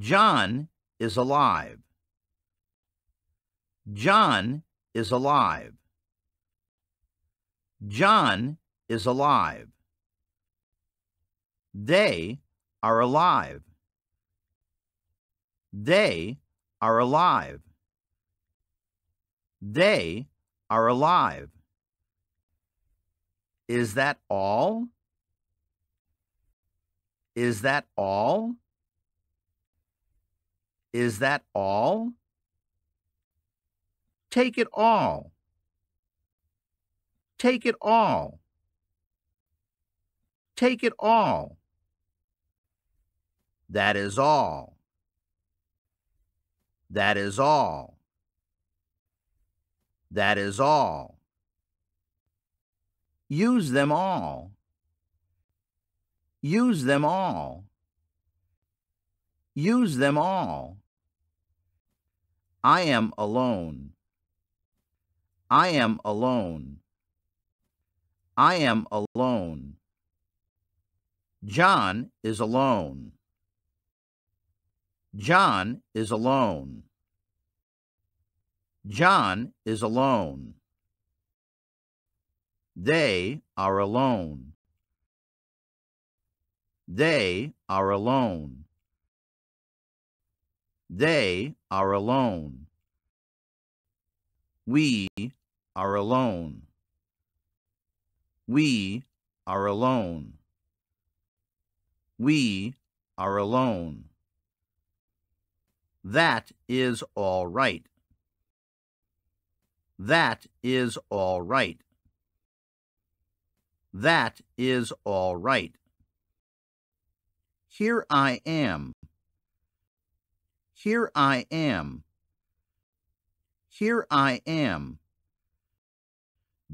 John is alive. John is alive. John is alive. They are alive. They are alive. They are alive. Is that all? Is that all? Is that all? Take it all. Take it all. Take it all. That is all. That is all. That is all. Use them all. Use them all. Use them all. I am alone. I am alone. I am alone. John is alone. John is alone. John is alone. They are alone. They are alone. They are alone. We are alone. We are alone. We are alone. That is all right. That is all right. That is all right. Here I am. Here I am. Here I am.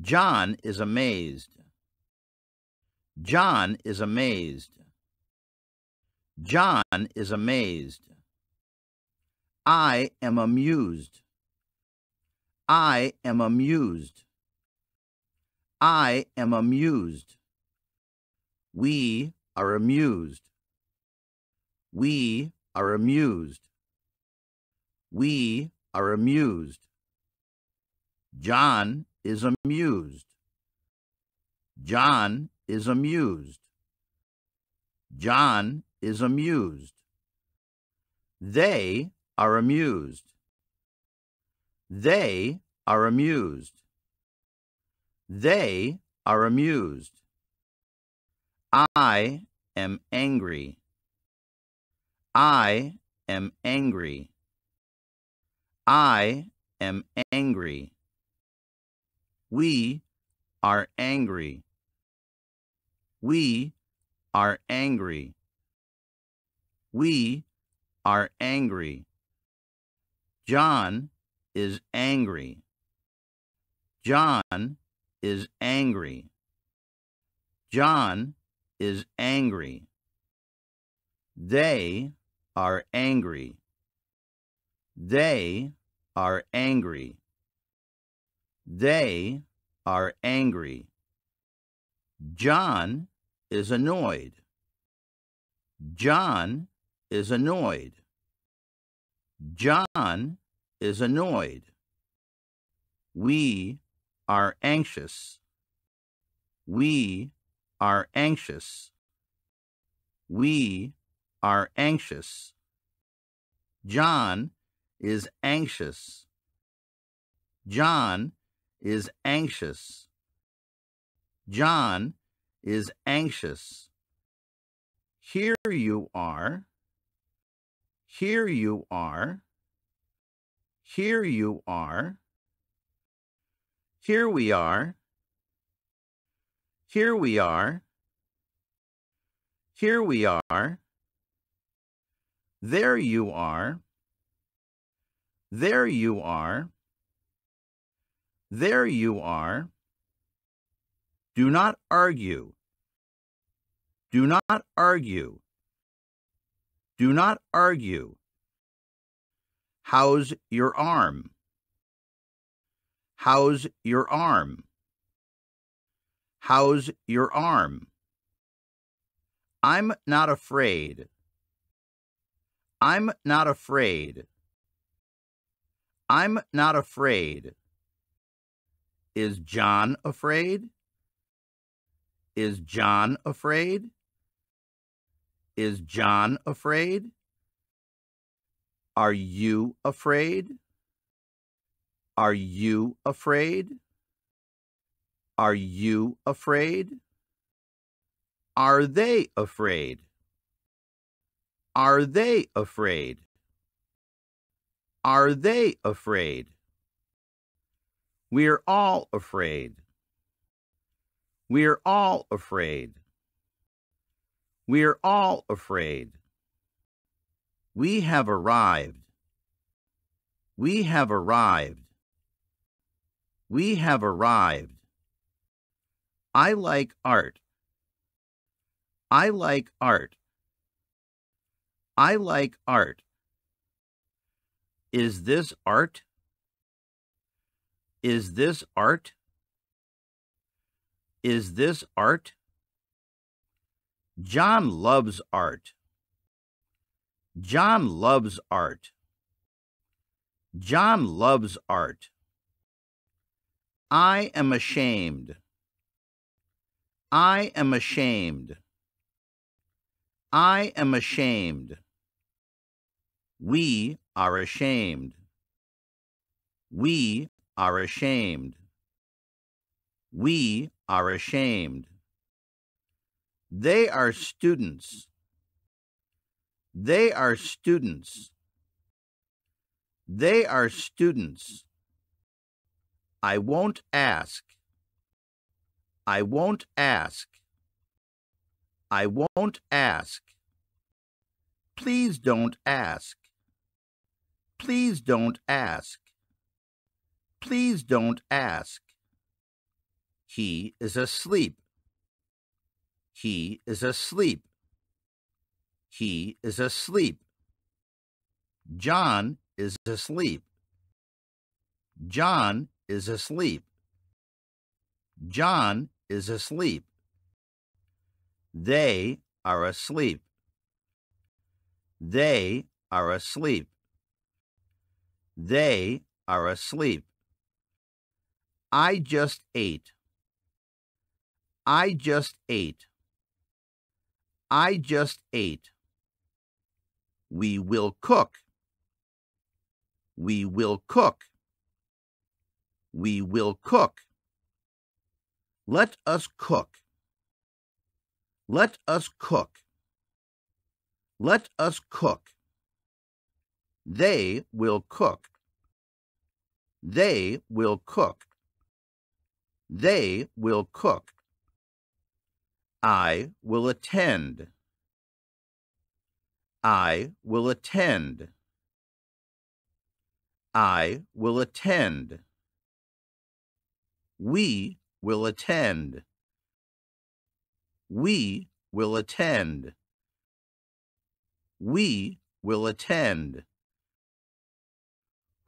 John is amazed. John is amazed. John is amazed. I am amused. I am amused. I am amused. We are amused. We are amused. We are amused. John is amused. John is amused. John is amused. They are amused. They are amused. They are amused. I am angry. I am angry. I am angry. We are angry. We are angry. We are angry. John is angry. John is angry. John is angry. They are angry. They are angry. They are angry. John is annoyed. John is annoyed. John is annoyed. We are anxious. We are anxious. We are anxious. John is anxious. John is anxious. John is anxious. Here you are. Here you are. Here you are. Here we are. Here we are. Here we are. There you are. There you are. There you are. Do not argue. Do not argue. Do not argue. How's your arm? How's your arm? How's your arm? I'm not afraid. I'm not afraid. I'm not afraid. Is John afraid? Is John afraid? Is John afraid? Are you afraid? Are you afraid? Are you afraid? Are they afraid? Are they afraid? Are they afraid? We're all afraid. We're all afraid. We're all afraid. We have arrived. We have arrived. We have arrived. I like art. I like art. I like art. Is this art? Is this art? Is this art? John loves art. John loves art. John loves art. I am ashamed. I am ashamed. I am ashamed. We are ashamed. We are ashamed. We are ashamed. They are students. They are students. They are students. I won't ask. I won't ask. I won't ask. Please don't ask. Please don't ask. Please don't ask. He is asleep. He is asleep. He is asleep. John is asleep. John is asleep. John is asleep. They are asleep. They are asleep. They are asleep. I just ate. I just ate. I just ate. We will cook. We will cook. We will cook. Let us cook. Let us cook. Let us cook. They will cook. They will cook. They will cook. I will attend. I will attend. I will attend. We will attend. We will attend. We will attend.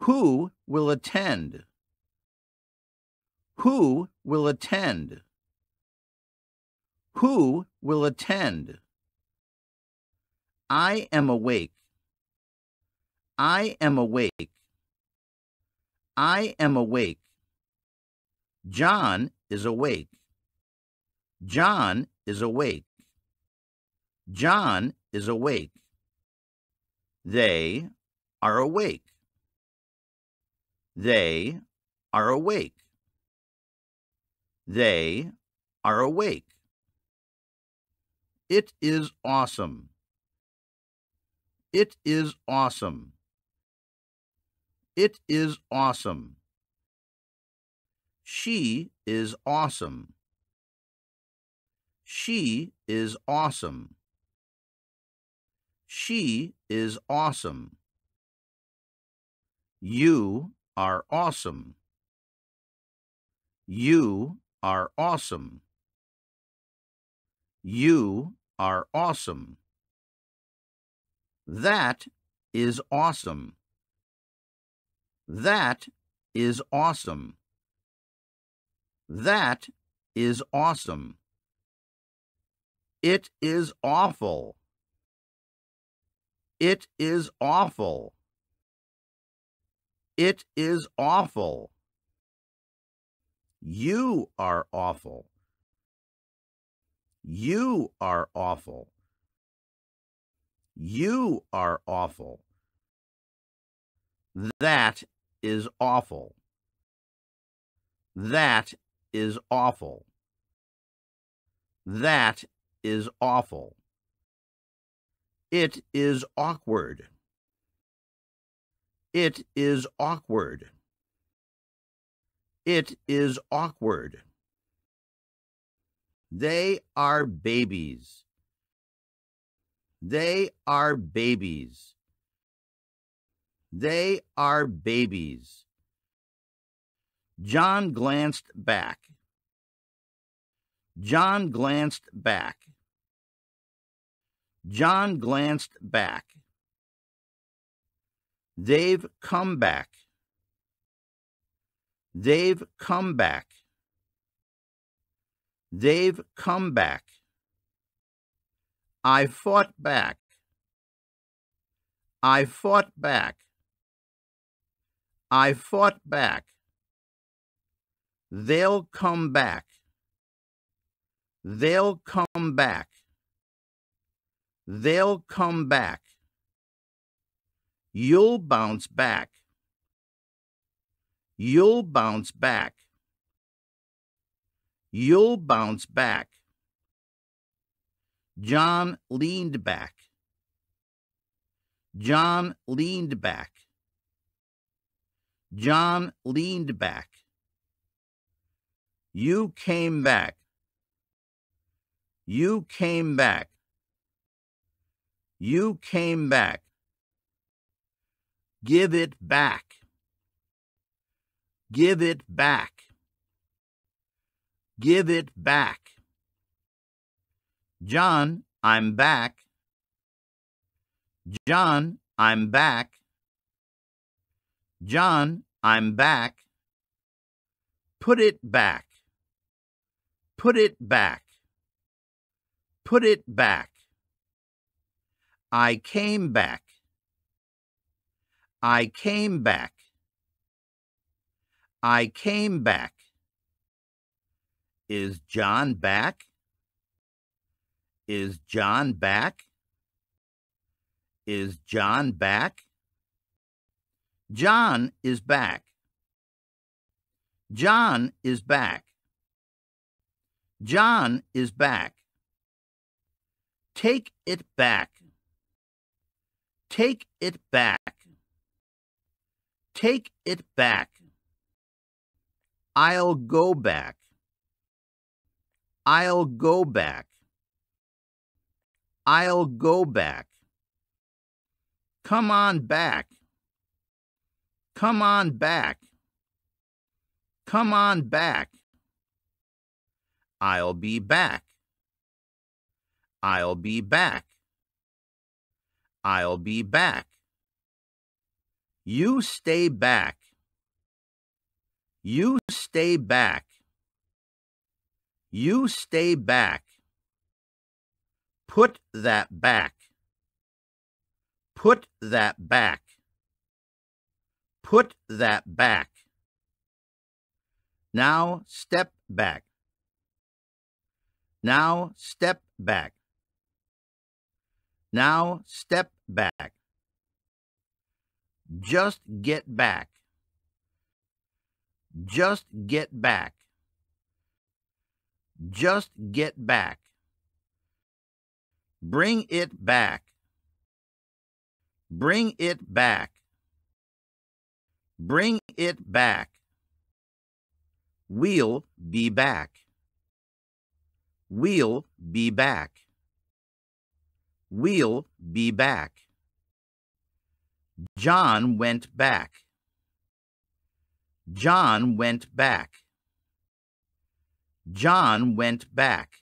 Who will attend? Who will attend? Who will attend? I am awake. I am awake. I am awake. John is awake. John is awake. John is awake. They are awake. They are awake. They are awake. It is awesome. It is awesome. It is awesome. She is awesome. She is awesome. She is awesome. You are awesome. You are awesome. You are awesome. That is awesome. That is awesome. That is awesome. It is awful. It is awful. It is awful. You are awful. You are awful. You are awful. That is awful. That is awful. That is awful. It is awkward. It is awkward. It is awkward. They are babies. They are babies. They are babies. John glanced back. John glanced back. John glanced back. They've come back. They've come back. They've come back. I fought back. I fought back. I fought back. They'll come back. They'll come back. They'll come back. You'll bounce back. You'll bounce back. You'll bounce back. John leaned back. John leaned back. John leaned back. You came back. You came back. You came back. Give it back. Give it back. Give it back. John, I'm back. John, I'm back. John, I'm back. Put it back. Put it back. Put it back. I came back. I came back. I came back. Is John back? Is John back? Is John back? John is back. John is back. John is back. Take it back. Take it back. Take it back. I'll go back. I'll go back. I'll go back. Come on back. Come on back. Come on back. I'll be back. I'll be back. I'll be back. You stay back. You stay back. You stay back. Put that back. Put that back. Put that back. Now step back. Now step back. Now step back. Just get back. Just get back. Just get back. Bring it back. Bring it back. Bring it back. We'll be back. We'll be back. We'll be back. John went back. John went back. John went back.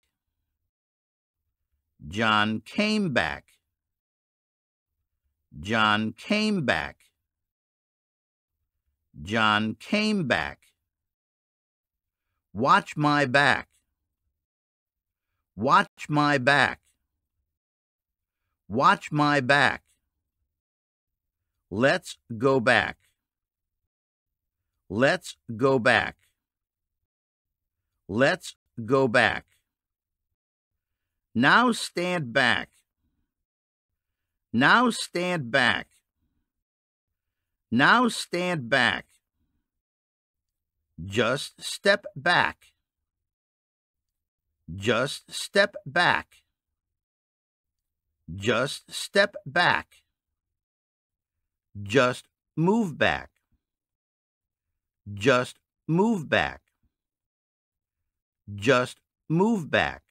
John came back. John came back. John came back. Watch my back. Watch my back. Watch my back. Let's go back. Let's go back. Let's go back. Now stand back. Now stand back. Now stand back. Just step back. Just step back. Just step back. Just move back. Just move back. Just move back.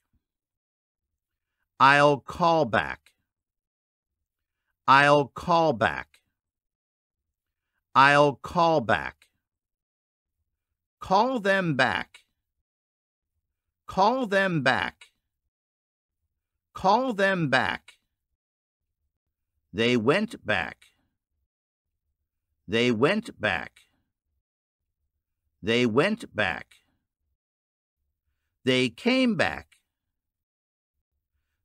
I'll call back. I'll call back. I'll call back. Call them back. Call them back. Call them back. They went back. They went back. They went back. They came back.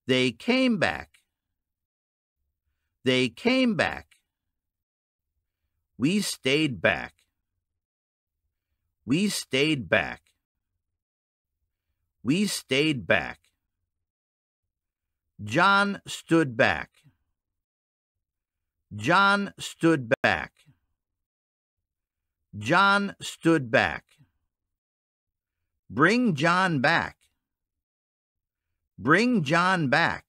They came back. They came back. We stayed back. We stayed back. We stayed back. John stood back. John stood back. John stood back. Bring John back. Bring John back.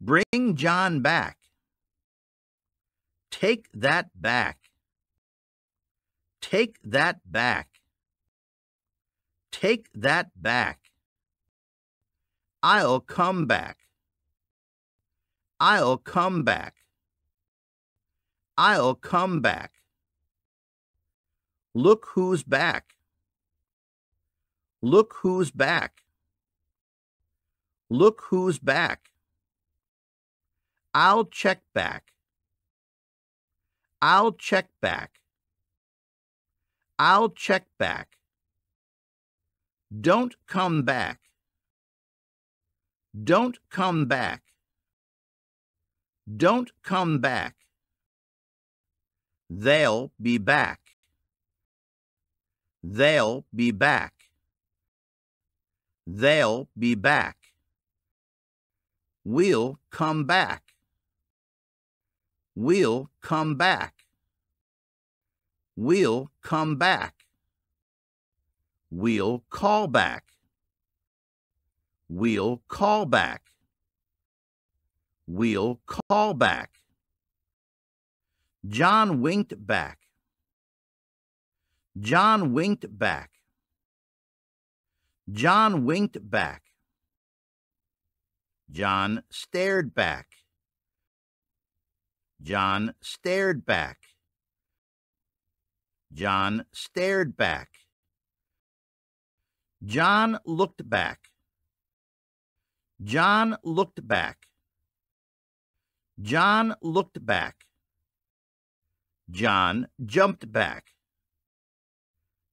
Bring John back. Take that back. Take that back. Take that back. I'll come back. I'll come back. I'll come back. Look who's back. Look who's back. Look who's back. I'll check back. I'll check back. I'll check back. Don't come back. Don't come back. Don't come back. They'll be back. They'll be back. They'll be back. We'll come back. We'll come back. We'll come back. We'll call back. We'll call back. We'll call back. John winked back. John winked back. John winked back. John stared back. John stared back. John stared back. John looked back. John looked back. John looked back. John jumped back.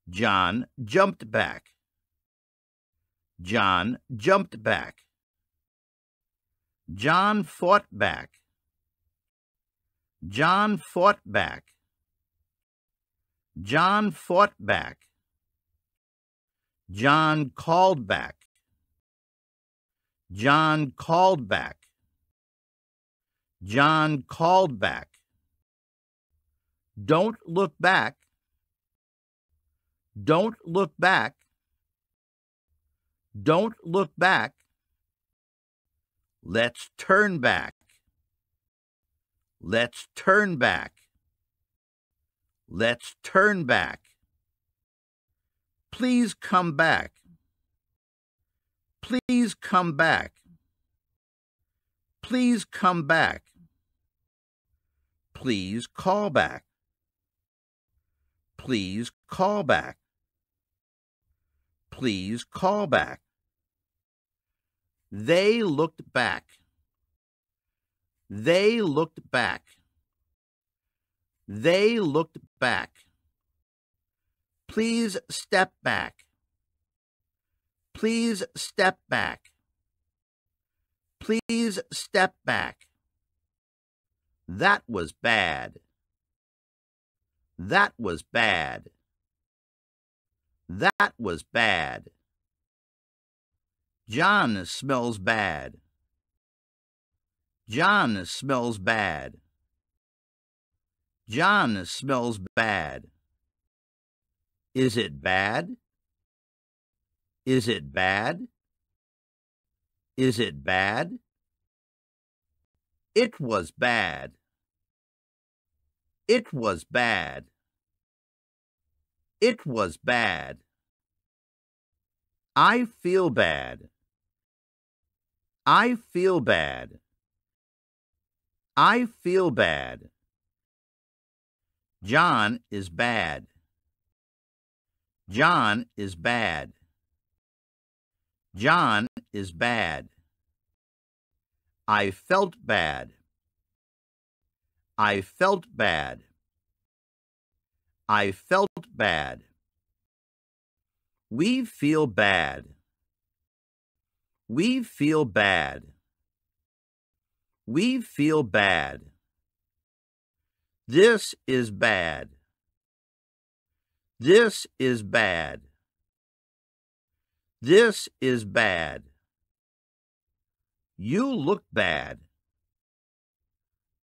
John jumped back. John jumped back. John fought back. John fought back. John fought back. John called back. John called back. John called back. Don't look back. Don't look back. Don't look back. Let's turn back. Let's turn back. Let's turn back. Please come back. Please come back. Please come back. Please call back. Please call back please call back. They looked back. They looked back. They looked back. Please step back. Please step back. Please step back. That was bad. That was bad. That was bad. John smells bad. John smells bad. John smells bad. Is it bad? Is it bad? Is it bad? It was bad. It was bad. It was bad. I feel bad. I feel bad. I feel bad. John is bad. John is bad. John is bad. I felt bad. I felt bad. I felt bad. We feel bad. We feel bad. We feel bad. This is bad. This is bad. This is bad. You look bad.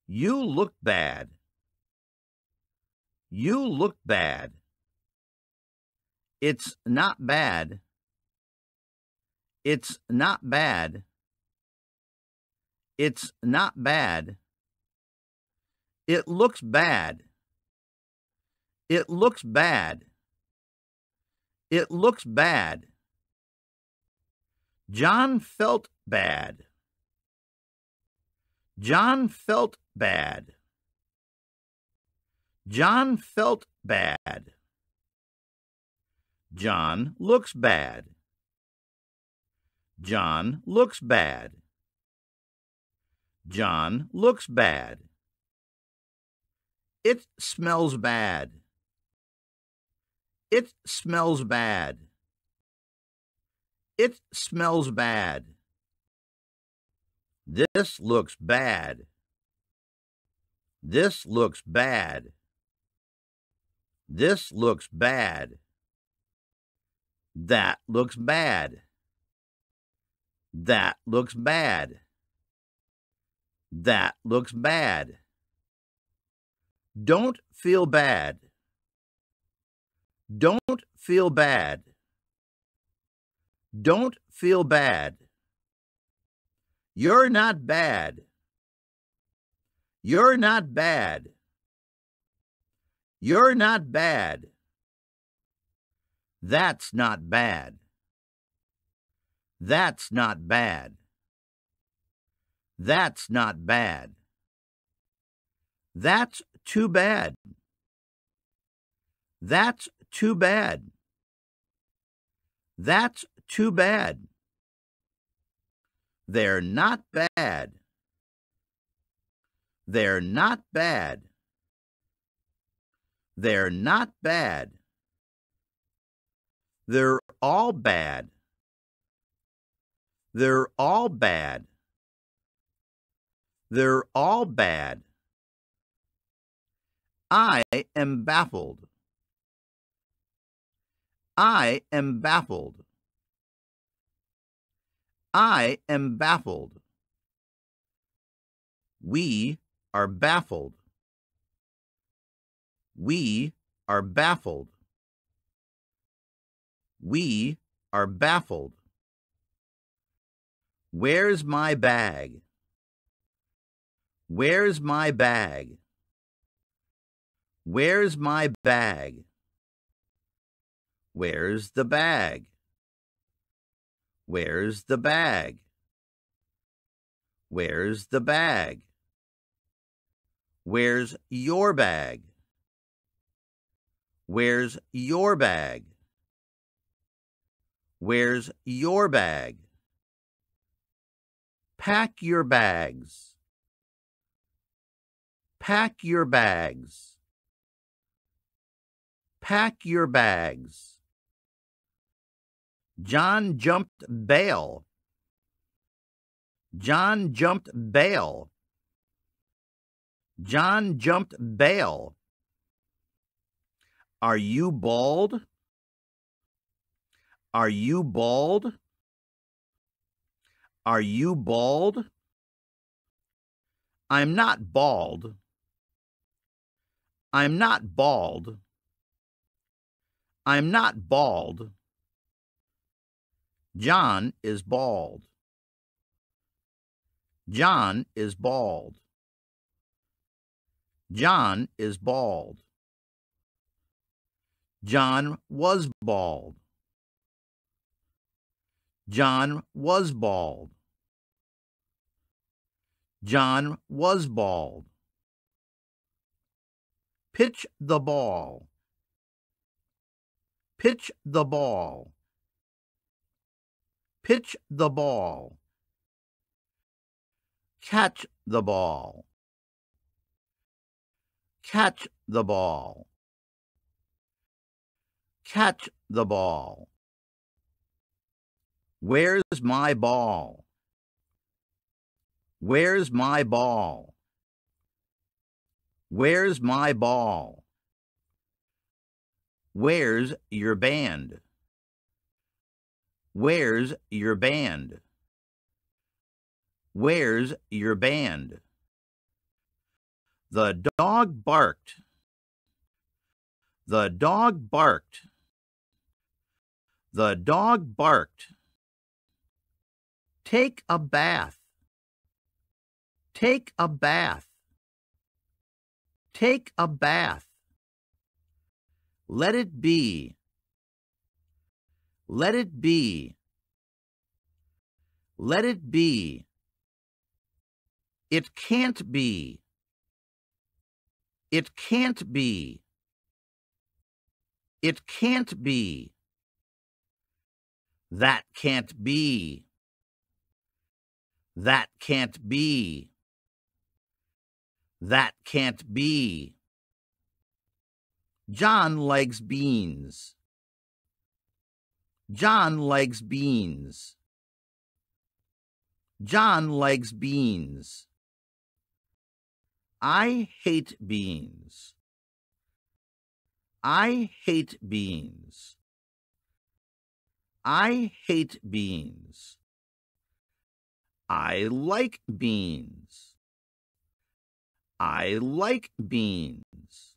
You look bad. You look bad. It's not bad. It's not bad. It's not bad. It looks bad. It looks bad. It looks bad. John felt bad. John felt bad. John felt bad. John looks bad. John looks bad. John looks bad. It smells bad. It smells bad. It smells bad. This looks bad. This looks bad. This looks bad. That looks bad. That looks bad. That looks bad. Don't feel bad. Don't feel bad. Don't feel bad. You're not bad. You're not bad. You're not bad. That's not bad. That's not bad. That's not bad. That's too bad. That's too bad. That's too bad. They're not bad. They're not bad. They're not bad. They're all bad. They're all bad. They're all bad. I am baffled. I am baffled. I am baffled. We are baffled. We are baffled. We are baffled. Where's my bag? Where's my bag? Where's my bag? Where's the bag? Where's the bag? Where's the bag? Where's your bag? Where's your bag? Where's your bag? Pack your bags. Pack your bags. Pack your bags. John jumped bail. John jumped bail. John jumped bail. Are you bald? Are you bald? Are you bald? I'm not bald. I'm not bald. I'm not bald. John is bald. John is bald. John is bald. John was bald. John was bald. John was bald. Pitch the ball. Pitch the ball. Pitch the ball. Catch the ball. Catch the ball. Catch the ball. Where's my ball? Where's my ball? Where's my ball? Where's your band? Where's your band? Where's your band? The dog barked. The dog barked. The dog barked. Take a bath. Take a bath. Take a bath. Let it be. Let it be. Let it be. It can't be. It can't be. It can't be. That can't be. That can't be. That can't be. John likes beans. John likes beans. John likes beans. I hate beans. I hate beans. I hate beans. I like beans. I like beans.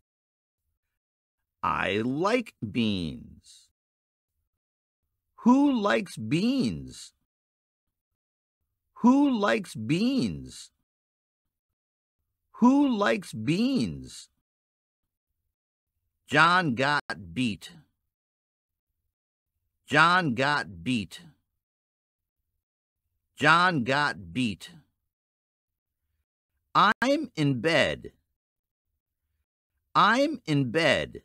I like beans. Who likes beans? Who likes beans? Who likes beans? John got beat. John got beat. John got beat. I'm in bed. I'm in bed.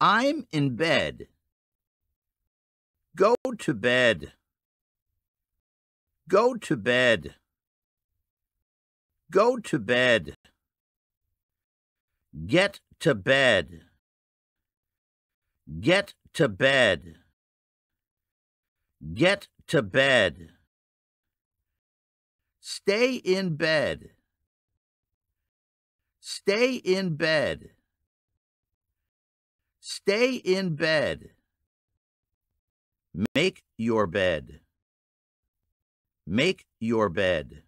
I'm in bed. Go to bed. Go to bed. Go to bed. Get to bed. Get to bed. Get to bed. Stay in bed. Stay in bed. Stay in bed. Make your bed. Make your bed.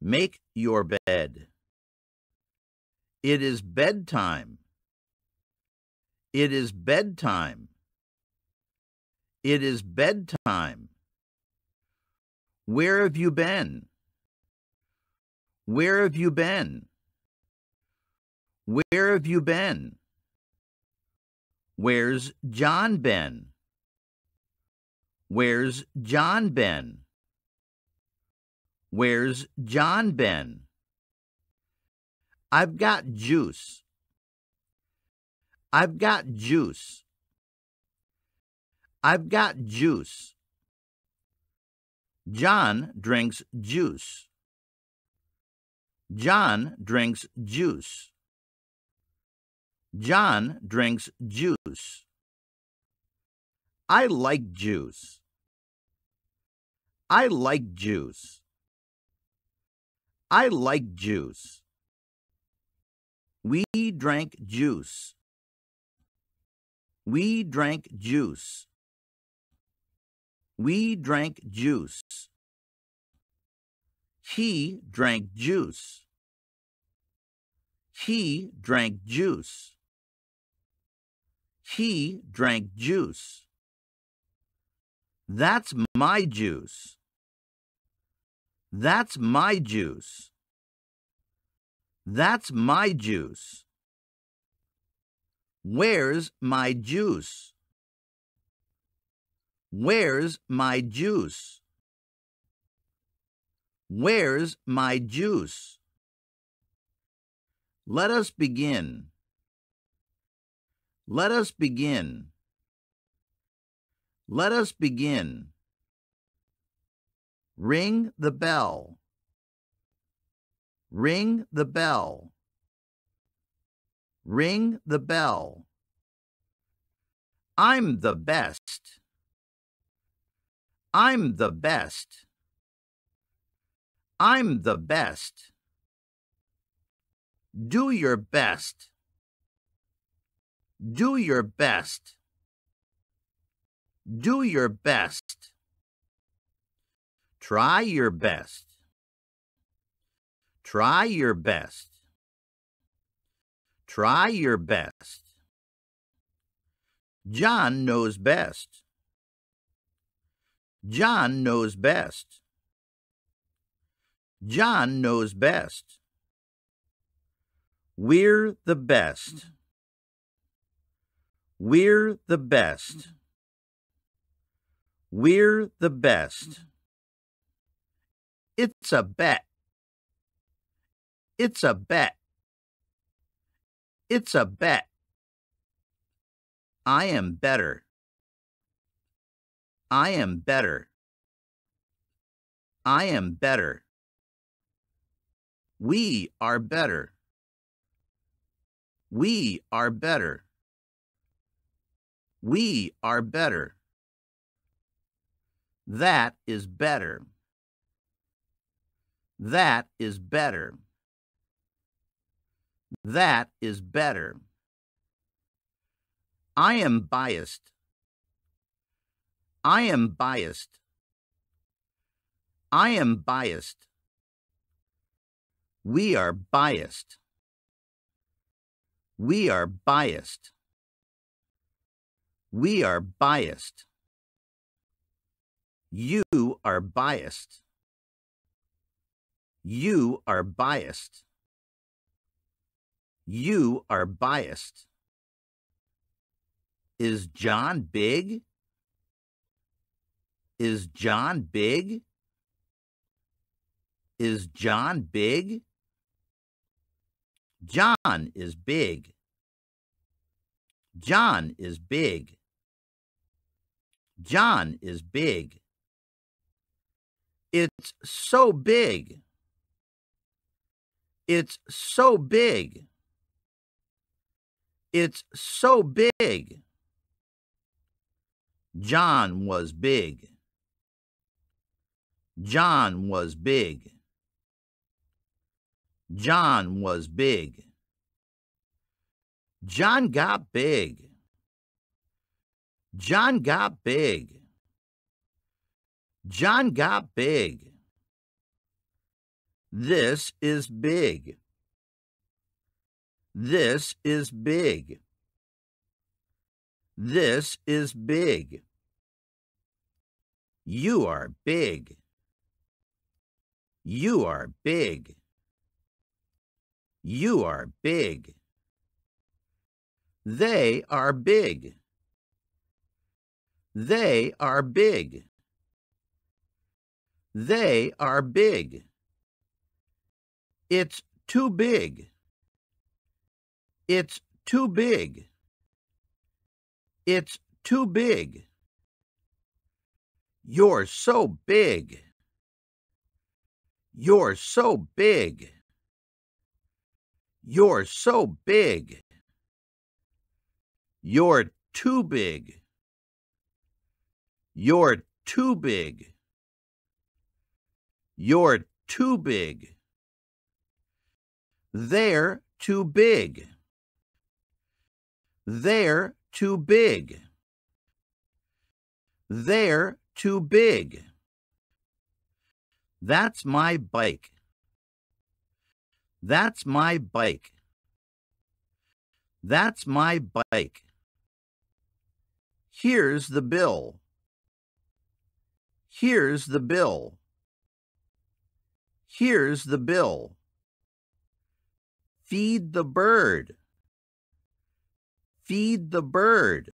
Make your bed. It is bedtime. It is bedtime. It is bedtime. Where have you been? Where have you been? Where have you been? Where's John been? Where's John been? Where's John been? I've got juice. I've got juice. I've got juice. John drinks juice. John drinks juice. John drinks juice. I like juice. I like juice. I like juice. We drank juice. We drank juice. We drank juice. He drank juice. He drank juice. He drank juice. That's my juice. That's my juice. That's my juice. Where's my juice? Where's my juice? Where's my juice? Let us begin. Let us begin. Let us begin. Ring the bell. Ring the bell. Ring the bell. I'm the best. I'm the best. I'm the best. Do your best. Do your best. Do your best. Try your best. Try your best. Try your best. John knows best. John knows best. John knows best. We're the best. We're the best. We're the best. It's a bet. It's a bet. It's a bet. I am better. I am better. I am better. We are better. We are better. We are better. That is better. That is better. That is better. I am biased. I am biased. I am biased. We are biased. We are biased. We are biased. You are biased. You are biased. You are biased. Is John big? Is John big? Is John big? John is big. John is big. John is big. It's so big. It's so big. It's so big. John was big. John was big. John was big. John got big. John got big. John got big. This is big. This is big. This is big. You are big. You are big. You are big. They are big. They are big. They are big. It's too big. It's too big. It's too big. You're so big. You're so big. You're so big. You're too big. You're too big. You're too big. They're too big. They're too big. They're too big. That's my bike. That's my bike. That's my bike. Here's the bill. Here's the bill. Here's the bill. Feed the bird. Feed the bird.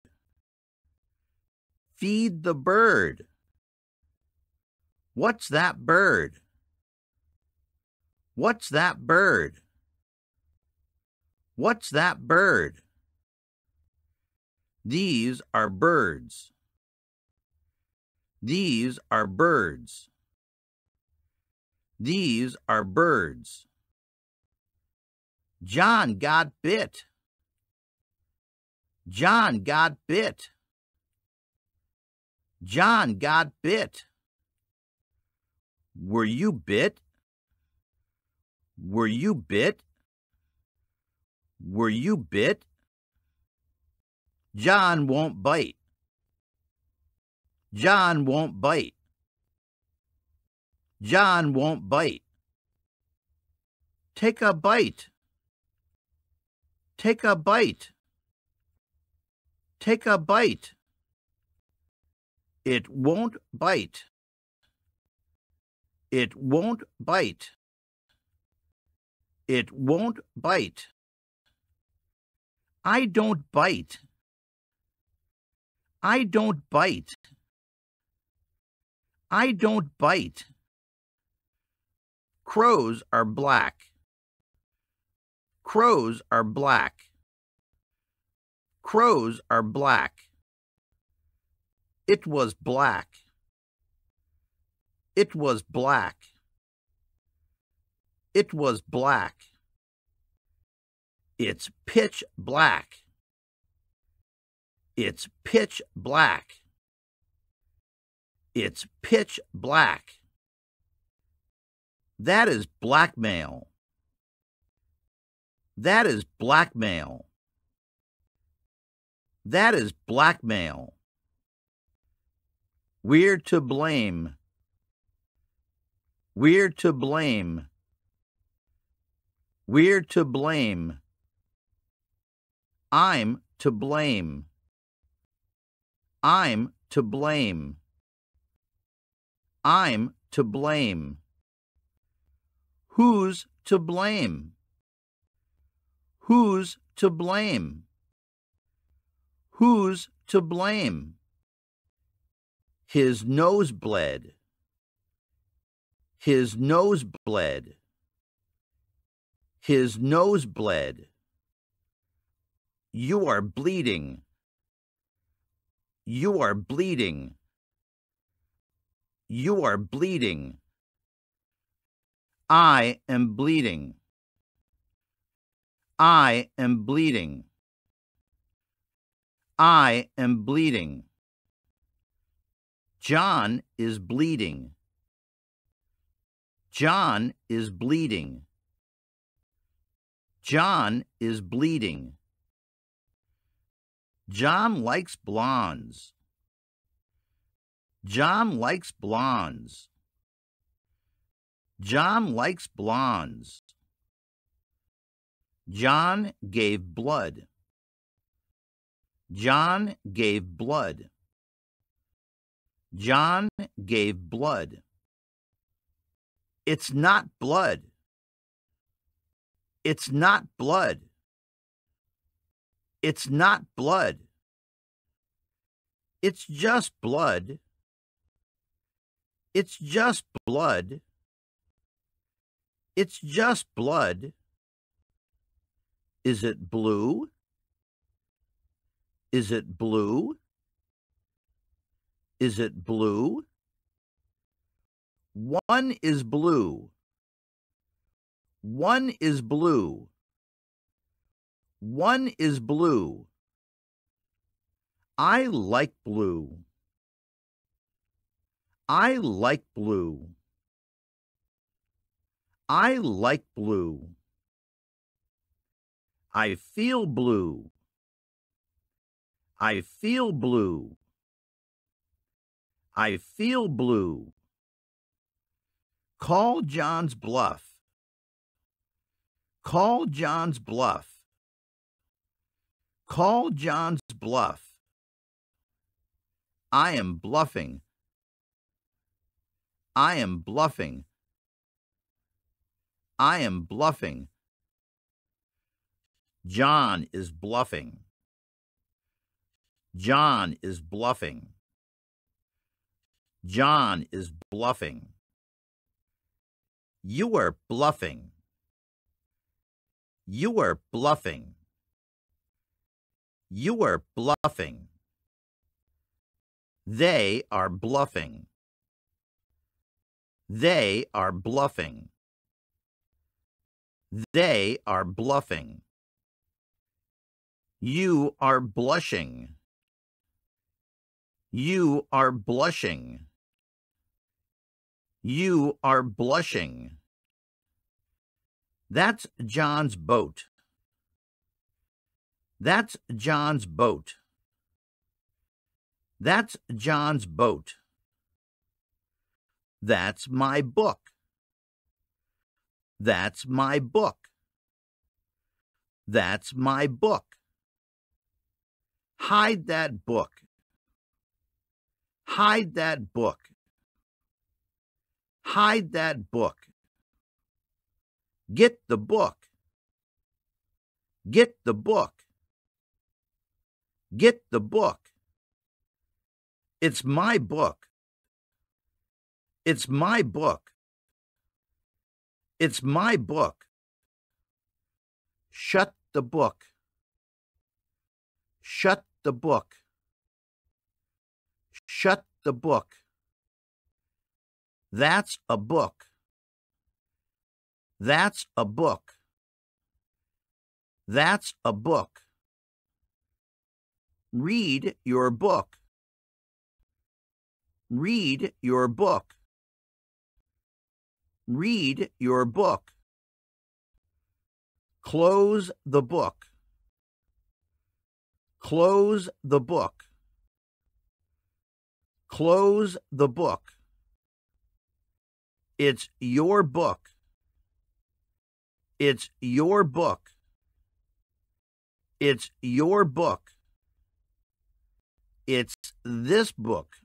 Feed the bird. What's that bird? What's that bird? What's that bird? These are birds. These are birds. These are birds. John got bit. John got bit. John got bit. Were you bit? Were you bit? Were you bit? John won't bite. John won't bite. John won't bite. Take a bite. Take a bite. Take a bite. It won't bite. It won't bite. It won't bite. I don't bite. I don't bite. I don't bite. Crows are black. Crows are black. Crows are black. It was black. It was black. It was black. It's pitch black. It's pitch black. It's pitch black. That is blackmail. That is blackmail. That is blackmail. We're to blame. We're to blame. We're to blame. I'm to blame. I'm to blame. I'm to blame. Who's to blame? Who's to blame? Who's to blame? His nose bled. His nose bled. His nose bled. You are bleeding. You are bleeding. You are bleeding. I am bleeding. I am bleeding. I am bleeding. John is bleeding. John is bleeding. John is bleeding. John likes blondes. John likes blondes. John likes blondes. John gave blood. John gave blood. John gave blood. It's not blood. It's not blood. It's not blood. It's just blood. It's just blood. It's just blood. Is it blue? Is it blue? Is it blue? One is blue. One is blue. One is blue. I like blue. I like blue. I like blue. I feel blue. I feel blue. I feel blue. Call John's bluff. Call John's bluff. Call John's bluff. I am bluffing. I am bluffing. I am bluffing. John is bluffing. John is bluffing. John is bluffing. You are bluffing. You are bluffing. You are bluffing. They are bluffing. They are bluffing. They are bluffing. You are blushing. You are blushing. You are blushing. That's John's boat. That's John's boat. That's John's boat. That's my book. That's my book. That's my book. Hide that book. Hide that book. Hide that book. Get the book. Get the book. Get the book. It's my book. It's my book. It's my book. Shut the book. Shut the book. Shut the book. That's a book. That's a book. That's a book. Read your book. Read your book. Read your book. Close the book. Close the book. Close the book. It's your book. It's your book. It's your book. It's this book.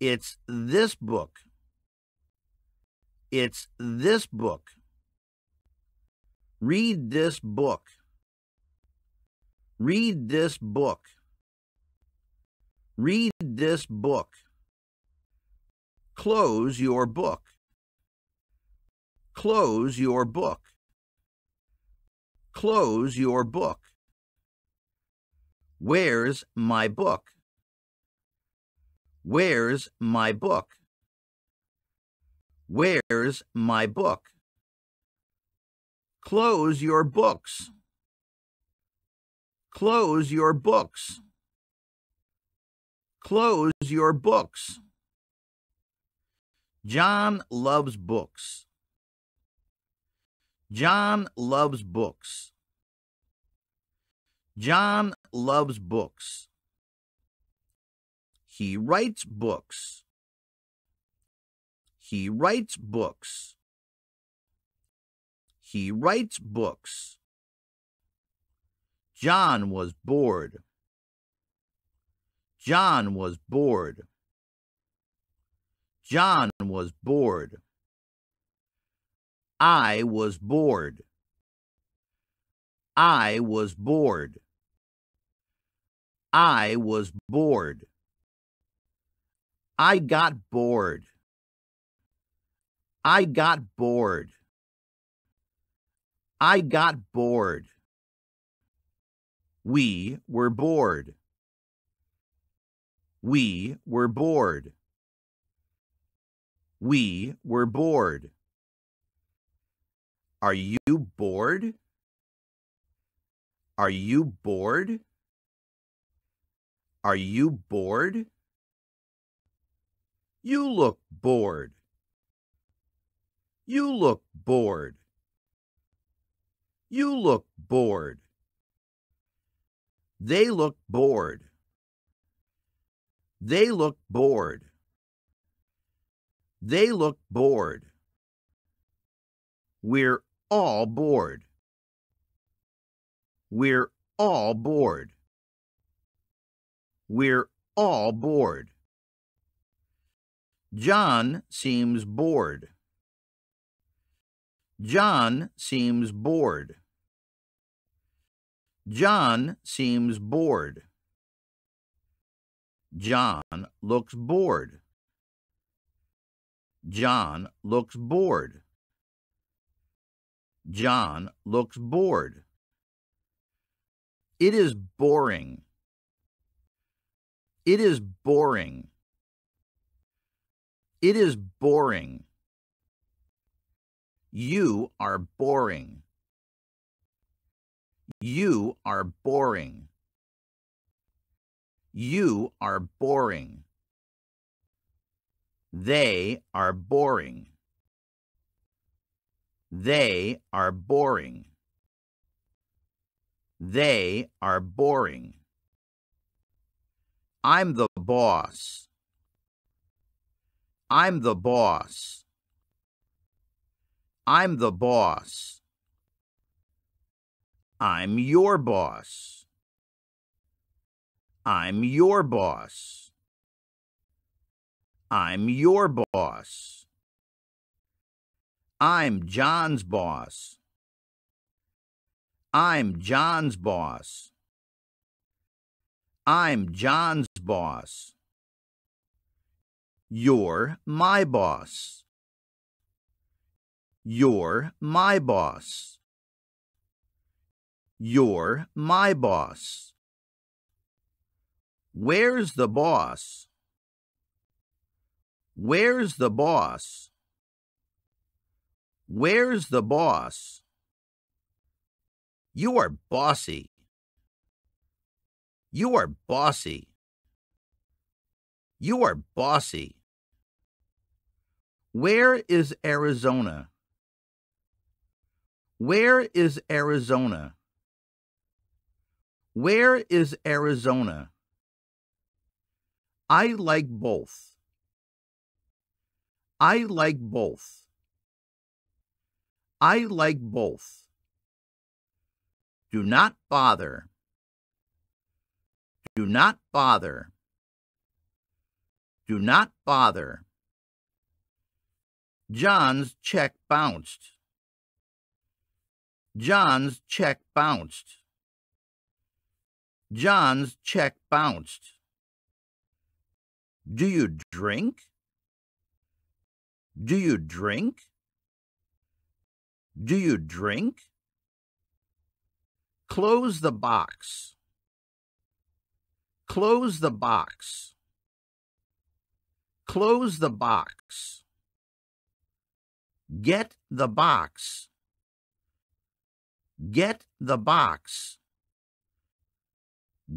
It's this book. It's this book. Read this book. Read this book. Read this book. Close your book. Close your book. Close your book. Where's my book? Where's my book? Where's my book? Close your books. Close your books. Close your books. John loves books. John loves books. John loves books. He writes books. He writes books. He writes books. John was bored. John was bored. John was bored. I was bored. I was bored. I was bored. I got bored. I got bored. I got bored. We were bored. We were bored. We were bored. Are you bored? Are you bored? Are you bored? You look bored. You look bored. You look bored. They look bored. They look bored. They look bored. We're all bored. We're all bored. We're all bored. John seems bored. John seems bored. John seems bored. John looks bored. John looks bored. John looks bored. It is boring. It is boring. It is boring. You are boring. You are boring. You are boring. They are boring. They are boring. They are boring. I'm the boss. I'm the boss. I'm the boss. I'm your boss. I'm your boss. I'm your boss. I'm John's boss. I'm John's boss. I'm John's boss. You're my boss. You're my boss. You're my boss. Where's the boss? Where's the boss? Where's the boss? You are bossy. You are bossy. You are bossy. Where is Arizona? Where is Arizona? Where is Arizona? I like both. I like both. I like both. Do not bother. Do not bother. Do not bother. John's check bounced. John's check bounced. John's check bounced. Do you drink? Do you drink? Do you drink? Close the box. Close the box. Close the box. Get the box. Get the box.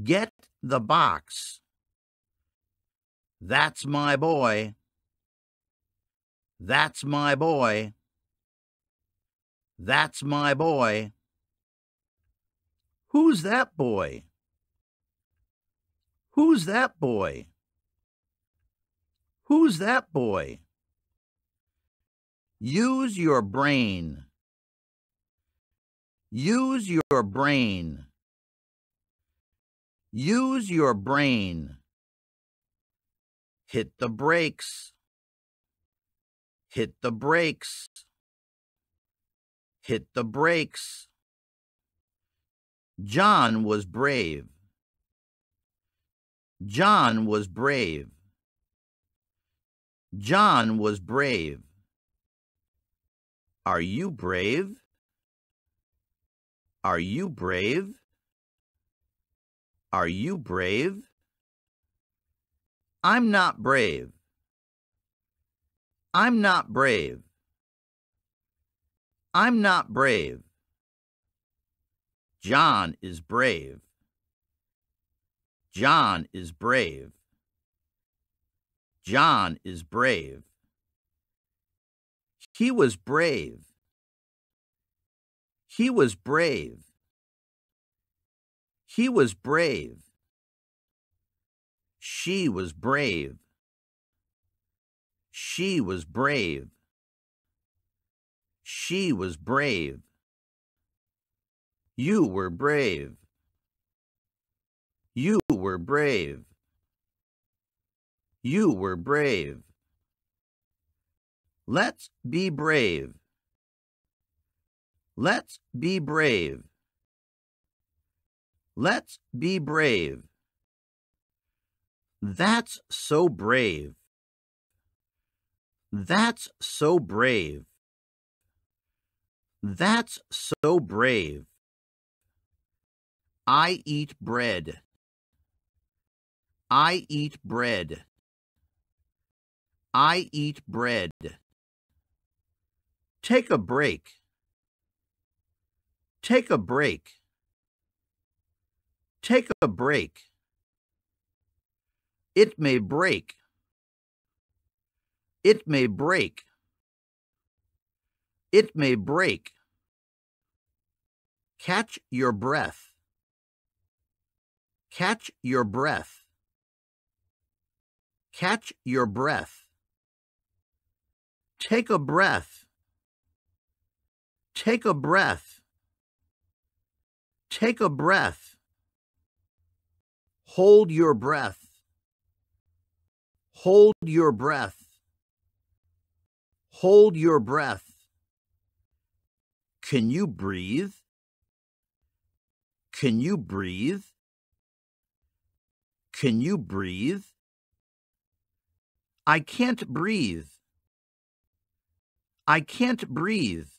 Get the box. That's my boy. That's my boy. That's my boy. Who's that boy? Who's that boy? Who's that boy? Use your brain. Use your brain. Use your brain. Hit the brakes. Hit the brakes. Hit the brakes. John was brave. John was brave. John was brave. Are you brave? Are you brave? Are you brave? I'm not brave. I'm not brave. I'm not brave. John is brave. John is brave. John is brave. He was brave. He was brave. He was brave. She was brave. She was brave. She was brave. You were brave. You were brave. You were brave. Let's be brave. Let's be brave. Let's be brave. That's so brave. That's so brave. That's so brave. I eat bread. I eat bread. I eat bread. Take a break. Take a break. Take a break. It may break. It may break. It may break. Catch your breath. Catch your breath. Catch your breath. Take a breath. Take a breath. Take a breath. Hold your breath. Hold your breath. Hold your breath. Can you breathe? Can you breathe? Can you breathe? I can't breathe. I can't breathe.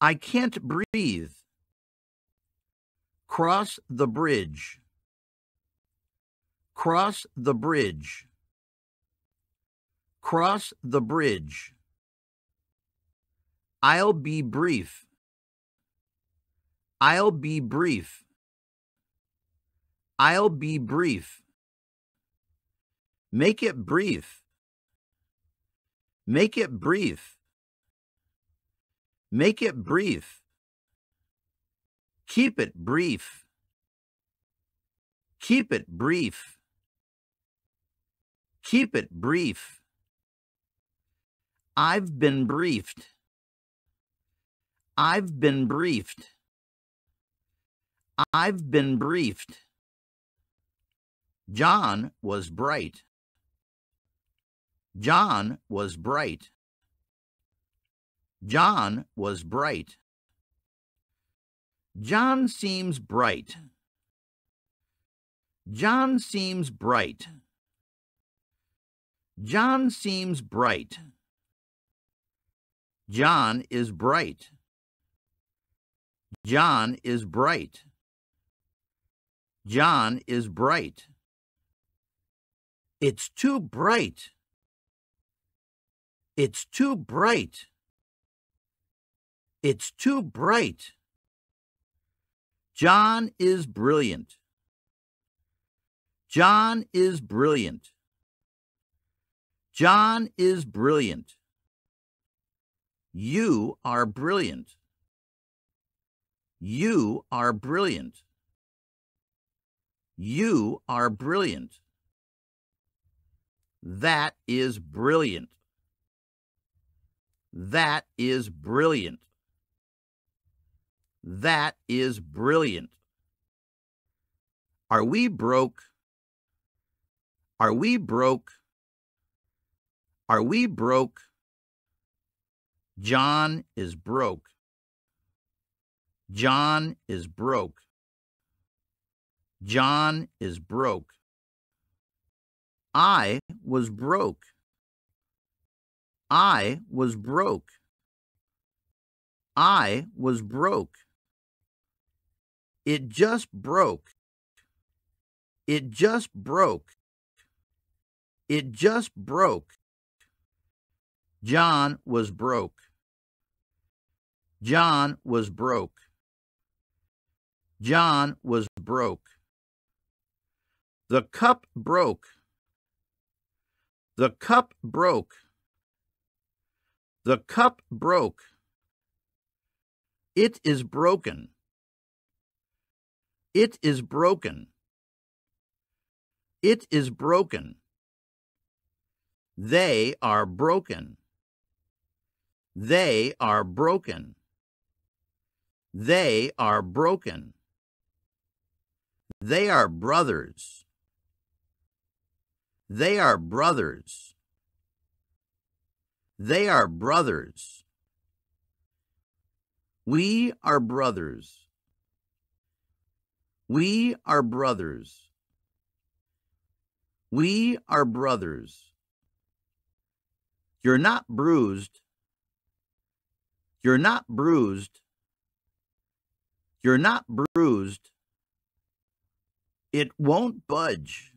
I can't breathe. Cross the bridge. Cross the bridge. Cross the bridge. I'll be brief. I'll be brief. I'll be brief. Make it brief. Make it brief. Make it brief. Keep it brief. Keep it brief. Keep it brief. I've been briefed. I've been briefed. I've been briefed. John was bright. John was bright. John was bright. John seems bright. John seems bright. John seems bright. John is bright. John is bright. John is bright. It's too bright. It's too bright. It's too bright. John is brilliant. John is brilliant. John is brilliant. You are brilliant. You are brilliant. You are brilliant. That is brilliant. That is brilliant. That is brilliant. Are we broke? Are we broke? Are we broke? John is broke. John is broke. John is broke. I was broke. I was broke. I was broke. It just broke. It just broke. It just broke. John was broke. John was broke. John was broke. The cup broke. The cup broke. The cup broke. It is broken. It is broken. It is broken. They are broken. They are broken. They are broken. They are brothers. They are brothers. They are brothers. We are brothers. We are brothers. We are brothers. You're not bruised you're not bruised. You're not bruised. It won't budge.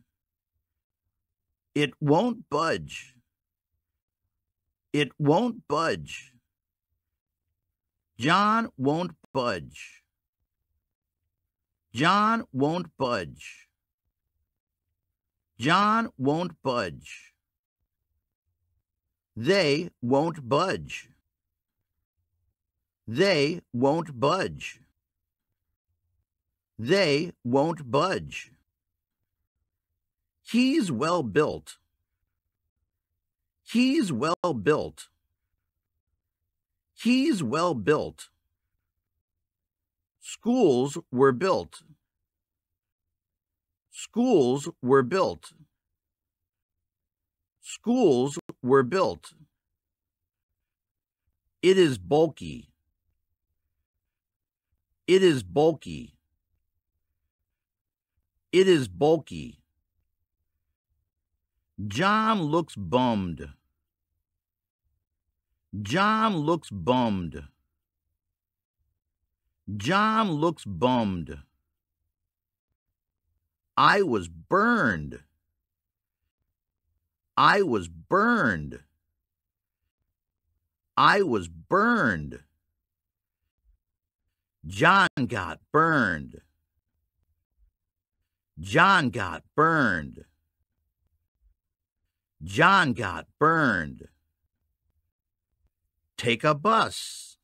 It won't budge. It won't budge. John won't budge. John won't budge. John won't budge. They won't budge. They won't budge. They won't budge. He's well built. He's well built. He's well built. Schools were built. Schools were built. Schools were built. It is bulky. It is bulky. It is bulky. John looks bummed. John looks bummed. John looks bummed. I was burned. I was burned. I was burned. John got burned. John got burned. John got burned. Take a bus.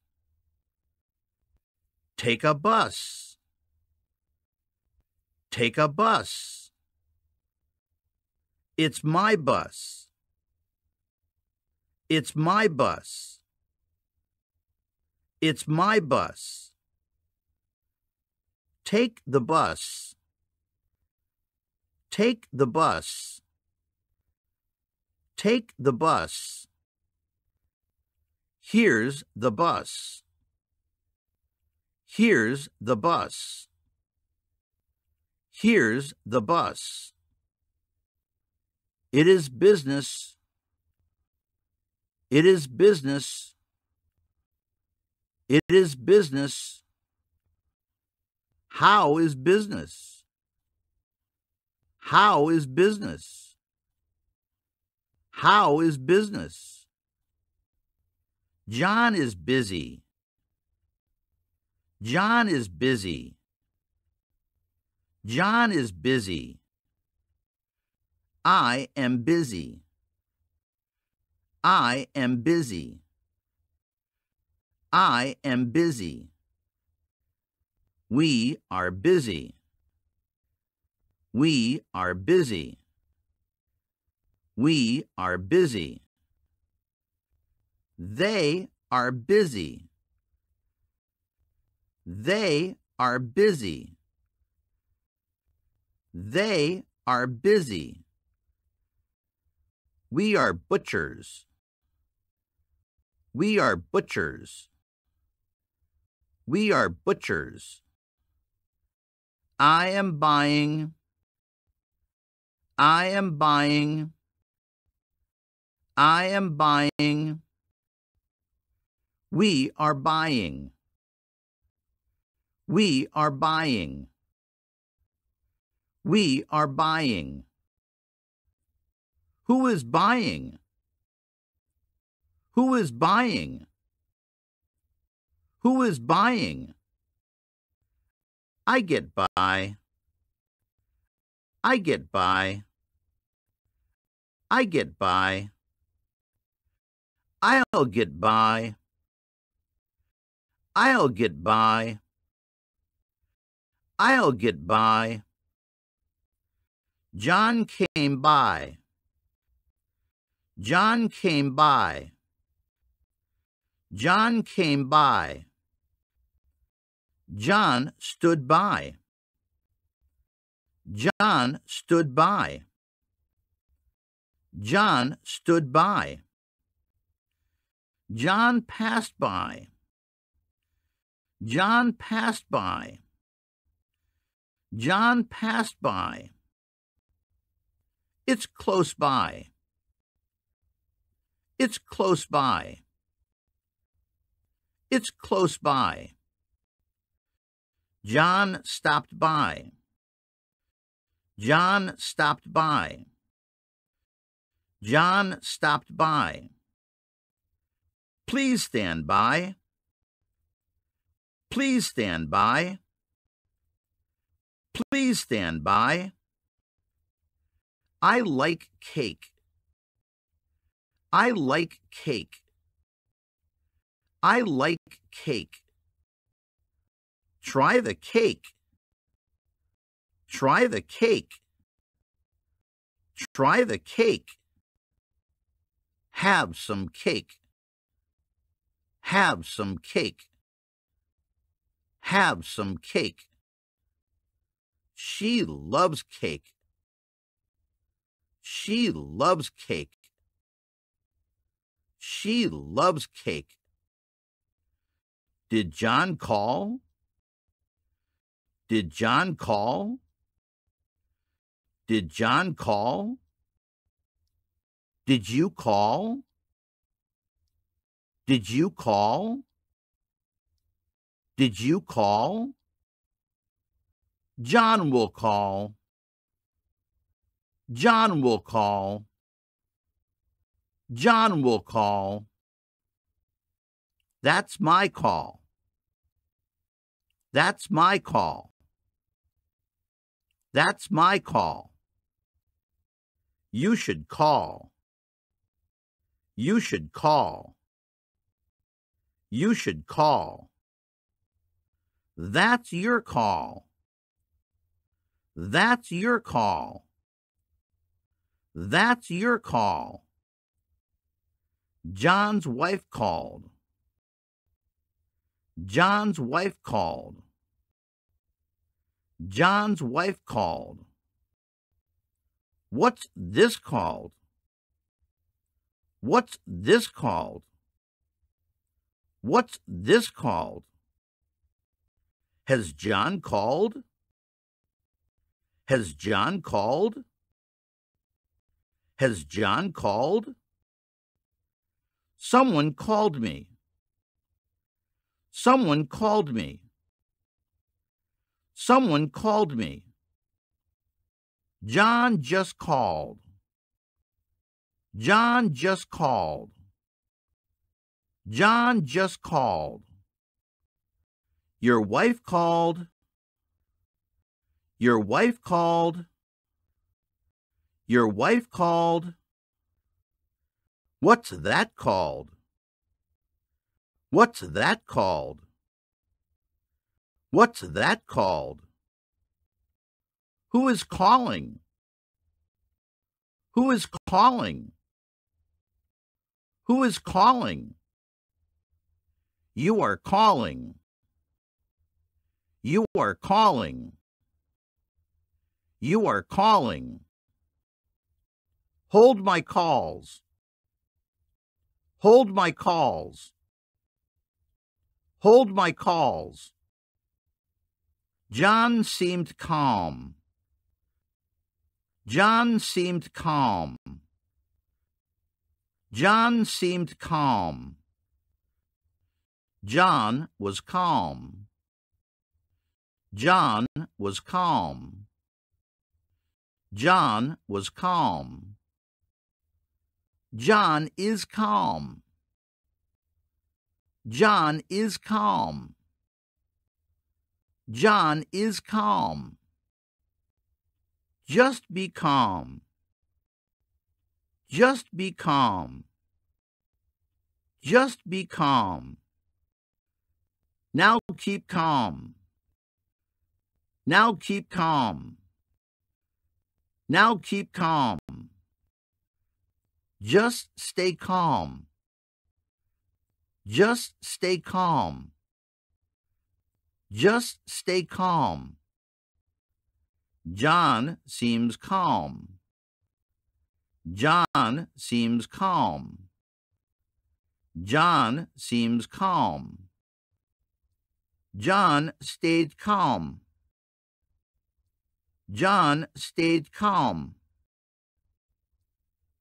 Take a bus. Take a bus. It's my bus. It's my bus. It's my bus. Take the bus. Take the bus. Take the bus. Here's the bus. Here's the bus. Here's the bus. It is business. It is business. It is business. How is business? How is business? How is business? John is busy. John is busy. John is busy. I am busy. I am busy. I am busy. We are busy. We are busy. We are busy. They are busy. They are busy. They are busy. We are butchers. We are butchers. We are butchers. I am buying. I am buying. I am buying. We are buying. We are buying. We are buying. Who is buying? Who is buying? Who is buying? I get by. I get by. I get by. I'll get by. I'll get by. I'll get by. John came by. John came by. John came by. John stood by. John stood by. John stood by. John passed by. John passed by. John passed by. It's close by. It's close by. It's close by. John stopped by. John stopped by. John stopped by. Please stand by. Please stand by. Please stand by. I like cake. I like cake. I like cake. Try the cake. Try the cake. Try the cake. Have some cake. Have some cake. Have some cake. She loves cake. She loves cake. She loves cake. Did John call? Did John call? Did John call? Did you call? Did you call? Did you call? John will call. John will call. John will call. That's my call. That's my call. That's my call. You should call. You should call. You should call. That's your call. That's your call. That's your call. John's wife called. John's wife called. John's wife called. What's this called? What's this called? What's this called? Has John called? Has John called? Has John called? Someone called me. Someone called me. Someone called me. John just called. John just called. John just called. Your wife called. Your wife called. Your wife called. What's that called? What's that called? What's that called? Who is calling? Who is calling? Who is calling? You are calling. You are calling. You are calling. Hold my calls. Hold my calls. Hold my calls. John seemed calm. John seemed calm. John seemed calm. John was calm. John was calm. John was calm. John is calm. John is calm. John is calm. Just be calm. Just be calm. Just be calm. Now keep calm. Now keep calm. Now keep calm. Just stay calm. Just stay calm. Just stay calm. John seems calm. John seems calm. John seems calm. John stayed calm. John stayed calm.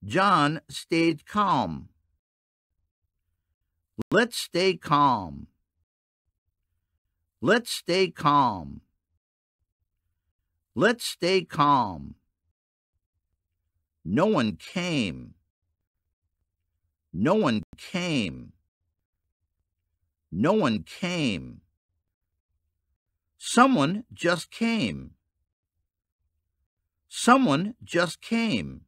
John stayed calm. Let's stay calm. Let's stay calm. Let's stay calm. No one came. No one came. No one came. Someone just came. Someone just came.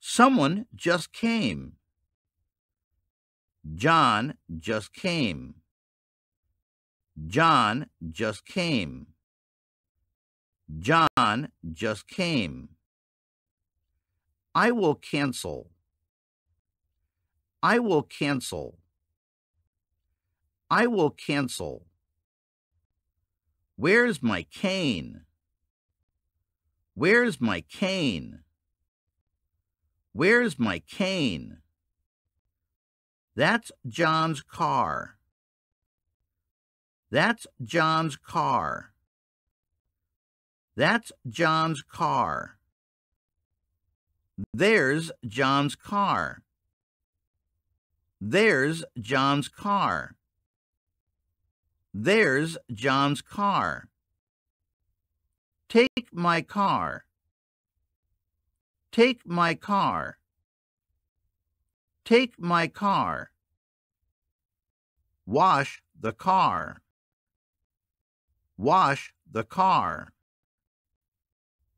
Someone just came. John just came. John just came. John just came. I will cancel. I will cancel. I will cancel. Where's my cane? Where's my cane? Where's my cane? That's John's car. That's John's car. That's John's car. There's John's car. There's John's car. There's John's car. Take my car. Take my car. Take my car. Wash the car. Wash the car.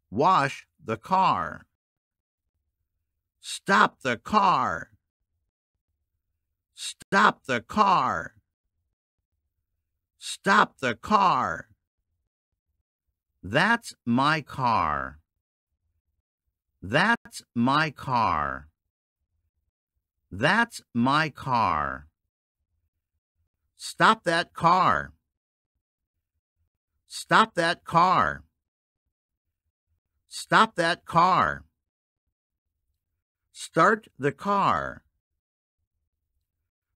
Wash the car. Stop the car. Stop the car. Stop the car. That's my car. That's my car. That's my car. Stop that car. Stop that car. Stop that car. Start the car.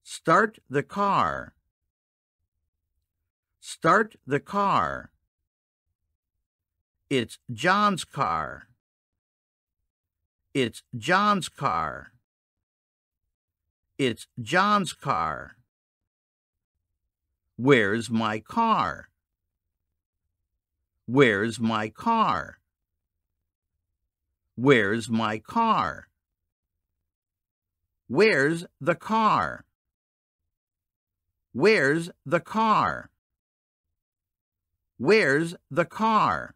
Start the car. Start the car. It's John's car. It's John's car. It's John's car. Where's my car? Where's my car? Where's my car? Where's the car? Where's the car? Where's the car?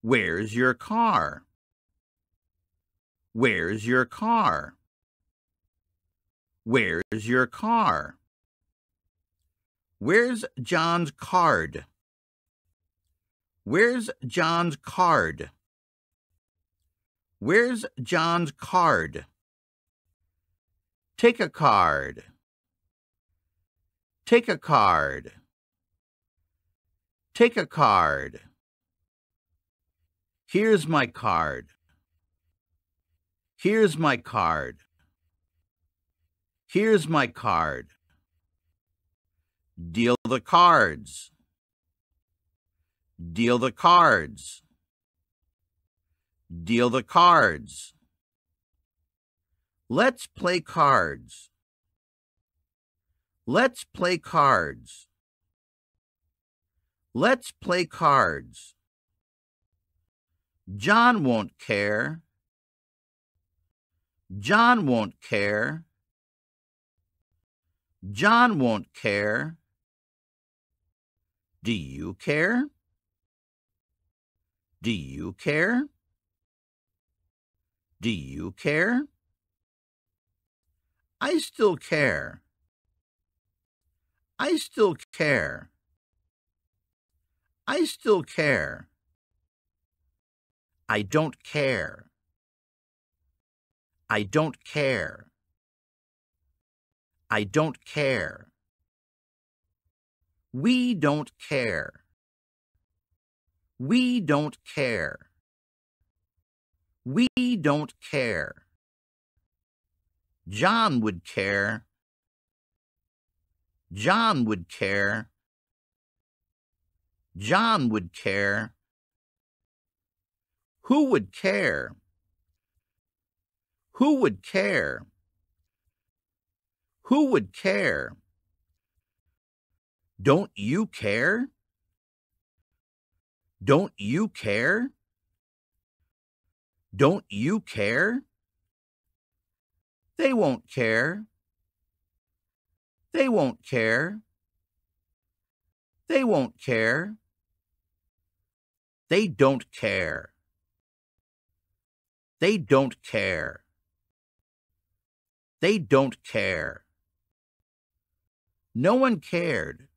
Where's your car? Where's your car? Where's your car? Where's John's card? Where's John's card? Where's John's card? Take a card. Take a card. Take a card. Here's my card. Here's my card. Here's my card. Deal the cards. Deal the cards. Deal the cards. Let's play cards. Let's play cards. Let's play cards. John won't care. John won't care. John won't care. Do you care? Do you care? Do you care? I still care. I still care. I still care. I don't care. I don't care. I don't care. We don't care. We don't care. We don't care. John would care. John would care. John would care. Who would care? Who would care? Who would care? Don't you care? Don't you care? Don't you care? They won't care. They won't care. They won't care. They don't care. They don't care. They don't care. No one cared.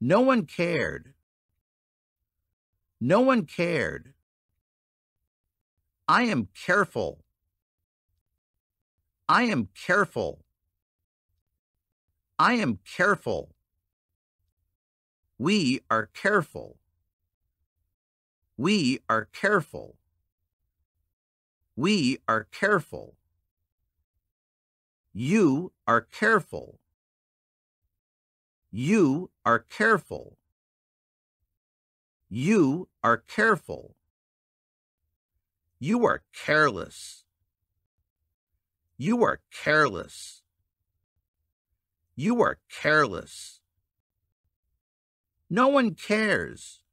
No one cared. No one cared. I am careful. I am careful. I am careful. We are careful. We are careful. We are careful. You are careful. You are careful. You are careful. You are careless. You are careless. You are careless. No one cares.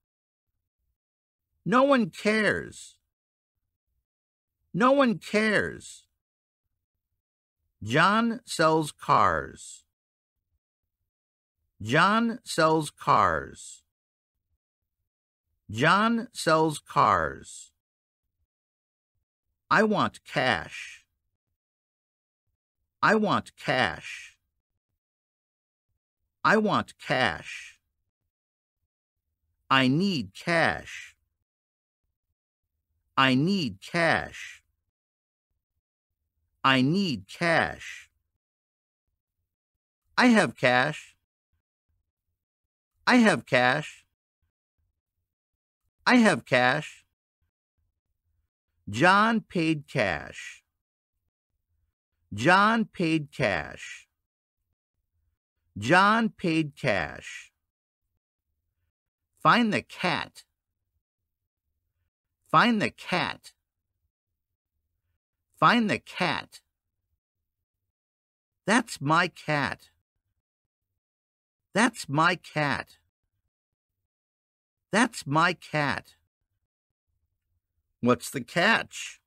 No one cares. No one cares. John sells cars. John sells cars. John sells cars. I want cash. I want cash. I want cash. I need cash. I need cash. I need cash. I have cash. I have cash. I have cash. John paid cash. John paid cash. John paid cash. Find the cat. Find the cat. Find the cat. That's my cat. That's my cat. That's my cat. What's the catch?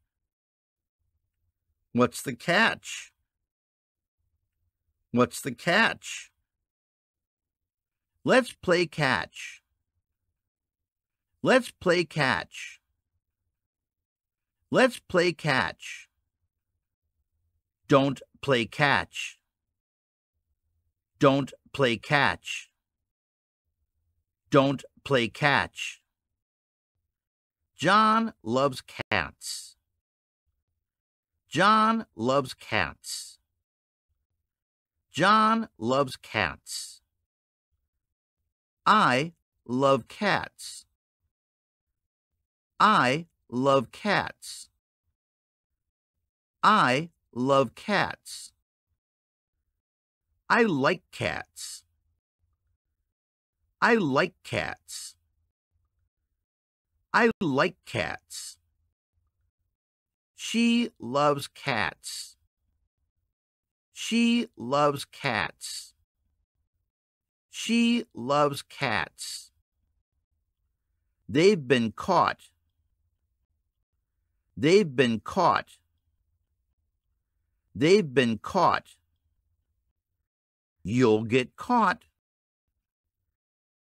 What's the catch? What's the catch? Let's play catch. Let's play catch. Let's play catch. Don't play catch. Don't play catch. Don't play catch. John loves cats. John loves cats. John loves cats. I love cats. I love cats. I love cats. I like cats. I like cats. I like cats. She loves cats. She loves cats. She loves cats. They've been caught. They've been caught. They've been caught. You'll get caught.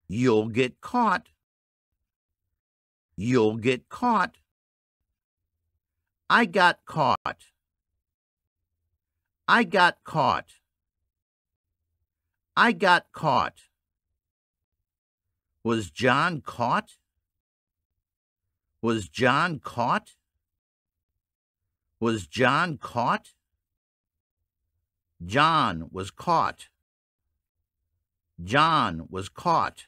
You'll get caught. You'll get caught. I got caught. I got caught. I got caught. Was John caught? Was John caught? Was John caught? John was caught. John was caught.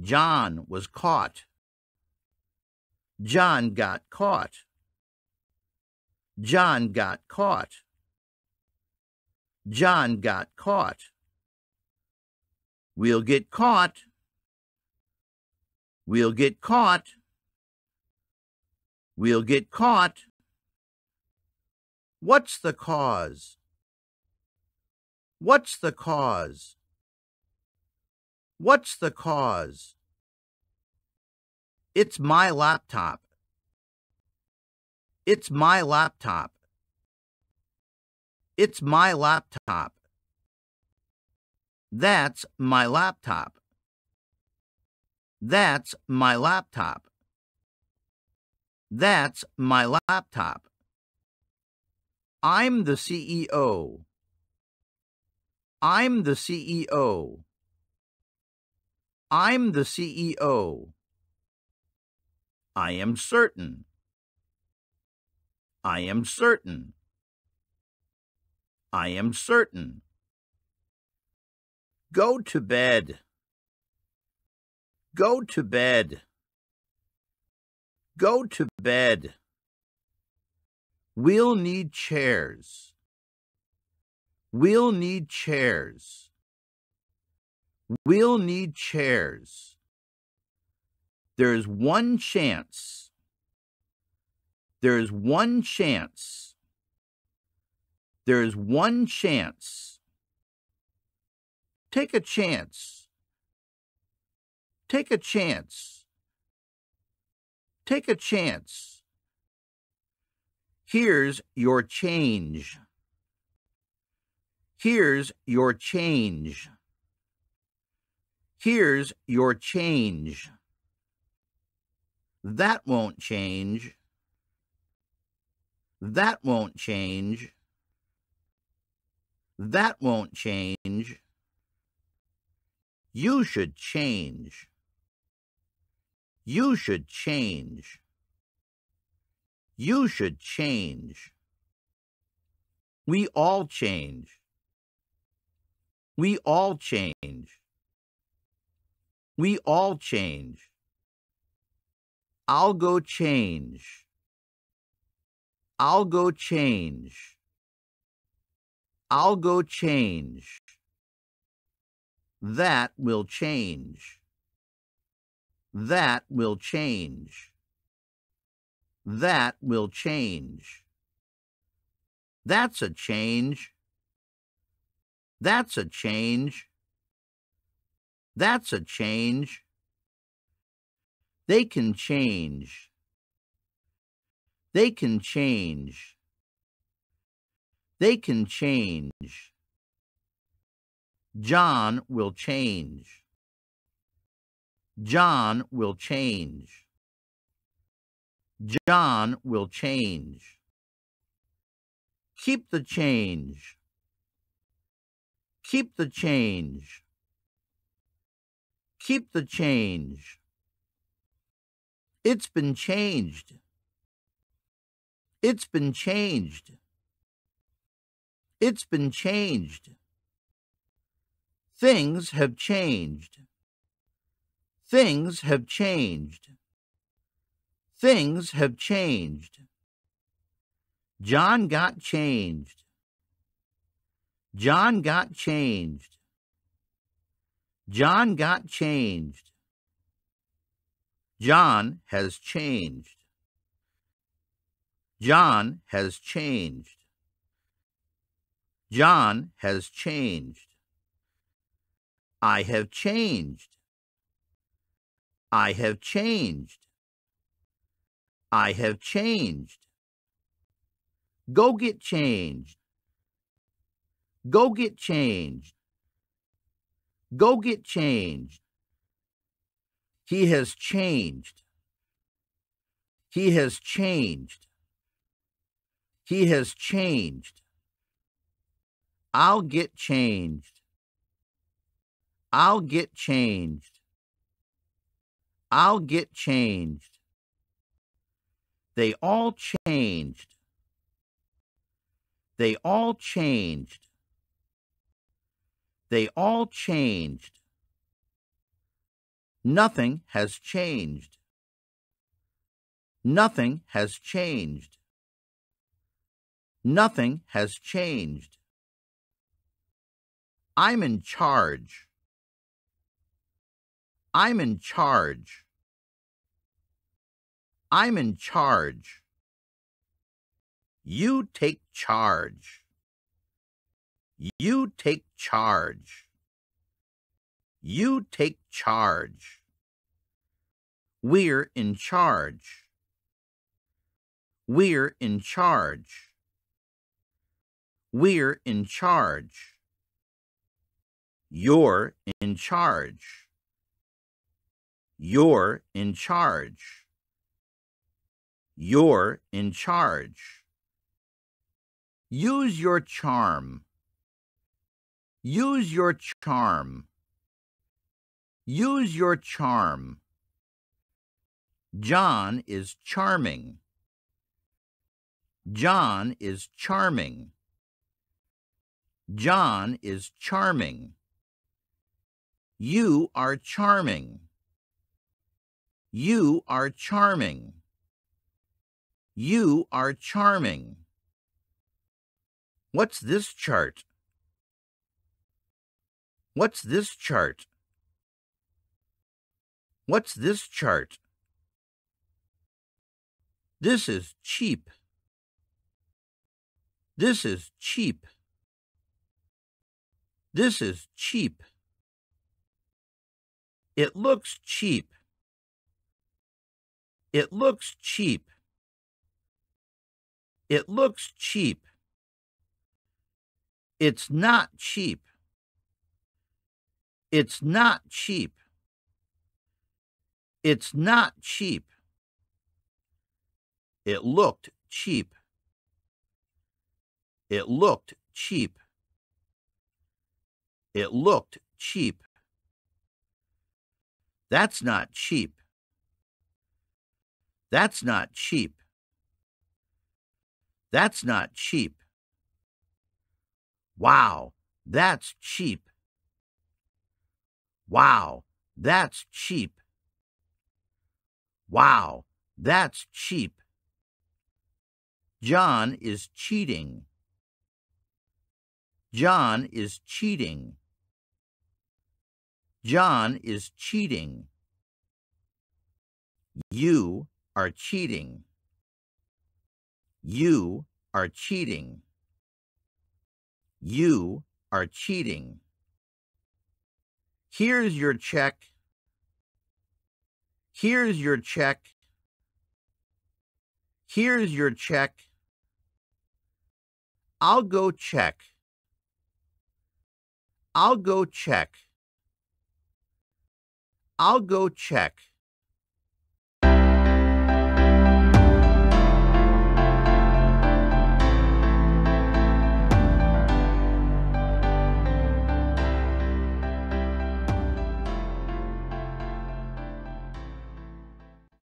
John was caught. John got caught. John got caught. John got caught. We'll get caught. We'll get caught. We'll get caught. What's the cause? What's the cause? What's the cause? It's my laptop. It's my laptop. It's my laptop. That's my laptop. That's my laptop. That's my laptop. I'm the CEO. I'm the CEO. I'm the CEO. I am certain. I am certain. I am certain. Go to bed. Go to bed. Go to bed. We'll need chairs. We'll need chairs. We'll need chairs. There is one chance. There is one chance. There is one chance. Take a chance. Take a chance. Take a chance. Here's your change. Here's your change. Here's your change. That won't change. That won't change. That won't change. You should change. You should change. You should change. We all change. We all change. We all change. I'll go change. I'll go change. I'll go change. That will change. That will change. That will change. That's a change. That's a change. That's a change. They can change. They can change. They can change. John will change. John will change. John will change. Keep the change. Keep the change. Keep the change. It's been changed. It's been changed. It's been changed. Things have changed. Things have changed. Things have changed. John got changed. John got changed. John got changed. John has changed. John has changed. John has changed. I have changed. I have changed. I have changed. Go get changed. Go get changed. Go get changed. He has changed. He has changed. He has changed. I'll get changed. I'll get changed. I'll get changed. They all changed. They all changed. They all changed. Nothing has changed. Nothing has changed. Nothing has changed. I'm in charge. I'm in charge. I'm in charge. You take charge. You take charge. You take charge. We're in charge. We're in charge. We're in charge. You're in charge. You're in charge. You're in charge. Use your charm. Use your charm. Use your charm. John is charming. John is charming. John is charming. You are charming. You are charming. You are charming. What's this chart? What's this chart? What's this chart? This is cheap. This is cheap. This is cheap. It looks cheap. It looks cheap. It looks cheap. It's not cheap. It's not cheap. It's not cheap. It looked cheap. It looked cheap. It looked cheap. That's not cheap. That's not cheap. That's not cheap. Wow, that's cheap. Wow, that's cheap. Wow, that's cheap. John is cheating. John is cheating. John is cheating. You are cheating. You are cheating. You are cheating. Here's your check. Here's your check. Here's your check. I'll go check. I'll go check. I'll go check.